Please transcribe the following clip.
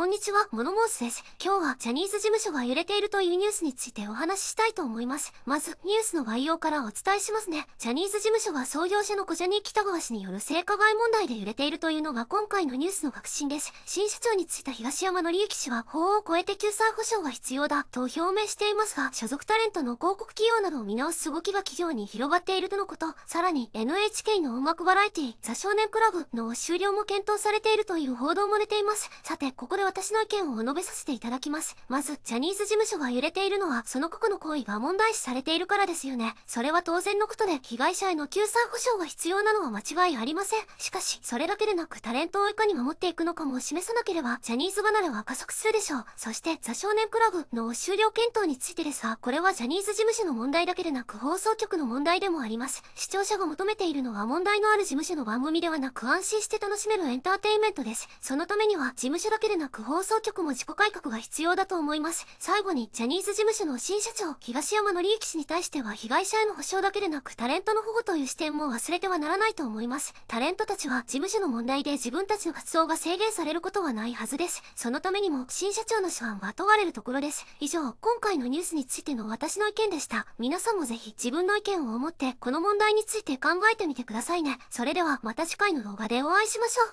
こんにちは、モノモースです。今日はジャニーズ事務所が揺れているというニュースについてお話ししたいと思います。まず、ニュースの概要からお伝えしますね。ジャニーズ事務所は創業者の小ジャニー北川氏による性加害問題で揺れているというのが今回のニュースの核心です。新社長についた東山紀之氏は法を超えて救済保障が必要だと表明していますが、所属タレントの広告企業などを見直す動きが企業に広がっているとのこと、さらに NHK の音楽バラエティザ少年クラブの終了も検討されているという報道も出ています。さて、ここで私の意見をお述べさせていただきます。まず、ジャニーズ事務所が揺れているのは、その個々の行為が問題視されているからですよね。それは当然のことで、被害者への救済保障が必要なのは間違いありません。しかし、それだけでなく、タレントをいかに守っていくのかも示さなければ、ジャニーズ離れは加速するでしょう。そして、ザ少年クラブの終了検討についてですが、これはジャニーズ事務所の問題だけでなく、放送局の問題でもあります。視聴者が求めているのは問題のある事務所の番組ではなく、安心して楽しめるエンターテインメントです。そのためには、事務所だけでなく、各放送局も自己改革が必要だと思います。最後に、ジャニーズ事務所の新社長、東山紀之氏に対しては被害者への保障だけでなく、タレントの保護という視点も忘れてはならないと思います。タレントたちは、事務所の問題で自分たちの活動が制限されることはないはずです。そのためにも、新社長の手腕は問われるところです。以上、今回のニュースについての私の意見でした。皆さんもぜひ、自分の意見を思って、この問題について考えてみてくださいね。それでは、また次回の動画でお会いしましょう。